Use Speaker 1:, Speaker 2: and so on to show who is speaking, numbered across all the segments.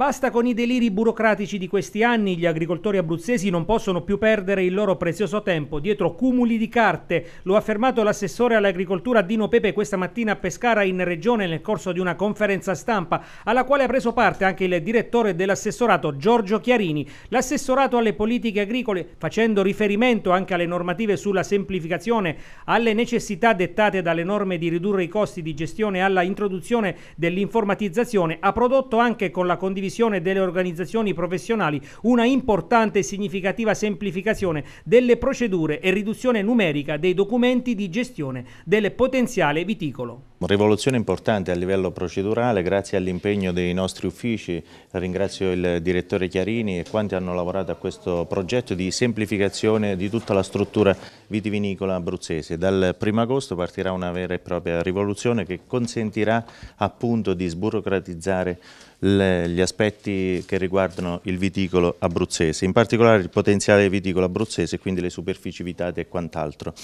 Speaker 1: Basta con i deliri burocratici di questi anni, gli agricoltori abruzzesi non possono più perdere il loro prezioso tempo dietro cumuli di carte. Lo ha affermato l'assessore all'agricoltura Dino Pepe questa mattina a Pescara in Regione nel corso di una conferenza stampa alla quale ha preso parte anche il direttore dell'assessorato Giorgio Chiarini. L'assessorato alle politiche agricole, facendo riferimento anche alle normative sulla semplificazione, alle necessità dettate dalle norme di ridurre i costi di gestione alla introduzione dell'informatizzazione, ha prodotto anche con la condivisione decisione delle organizzazioni professionali una importante e significativa semplificazione delle procedure e riduzione numerica dei documenti di gestione del potenziale viticolo.
Speaker 2: Rivoluzione importante a livello procedurale grazie all'impegno dei nostri uffici, ringrazio il direttore Chiarini e quanti hanno lavorato a questo progetto di semplificazione di tutta la struttura vitivinicola abruzzese. Dal 1 agosto partirà una vera e propria rivoluzione che consentirà appunto di sburocratizzare gli aspetti che riguardano il viticolo abruzzese, in particolare il potenziale viticolo abruzzese, e quindi le superfici vitate e quant'altro.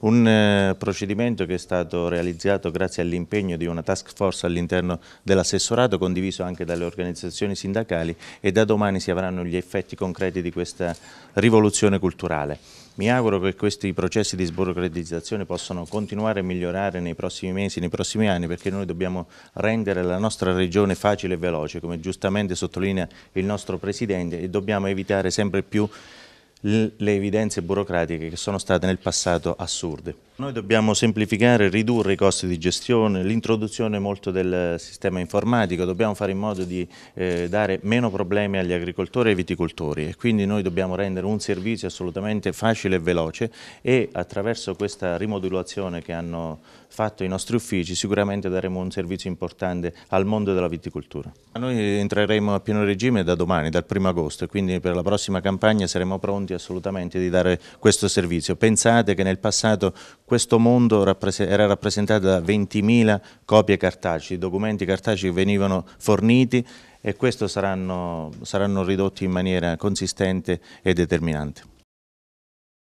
Speaker 2: Un eh, procedimento che è stato realizzato grazie grazie all'impegno di una task force all'interno dell'assessorato condiviso anche dalle organizzazioni sindacali e da domani si avranno gli effetti concreti di questa rivoluzione culturale. Mi auguro che questi processi di sburocratizzazione possano continuare a migliorare nei prossimi mesi, nei prossimi anni, perché noi dobbiamo rendere la nostra regione facile e veloce, come giustamente sottolinea il nostro Presidente, e dobbiamo evitare sempre più le evidenze burocratiche che sono state nel passato assurde. Noi dobbiamo semplificare, ridurre i costi di gestione, l'introduzione molto del sistema informatico, dobbiamo fare in modo di eh, dare meno problemi agli agricoltori e ai viticoltori e quindi noi dobbiamo rendere un servizio assolutamente facile e veloce e attraverso questa rimodulazione che hanno fatto i nostri uffici sicuramente daremo un servizio importante al mondo della viticoltura. Noi entreremo a pieno regime da domani, dal 1 agosto e quindi per la prossima campagna saremo pronti assolutamente di dare questo servizio. Pensate che nel passato questo mondo era rappresentato da 20.000 copie cartacee, documenti cartacei che venivano forniti e questo saranno, saranno ridotti in maniera consistente e determinante.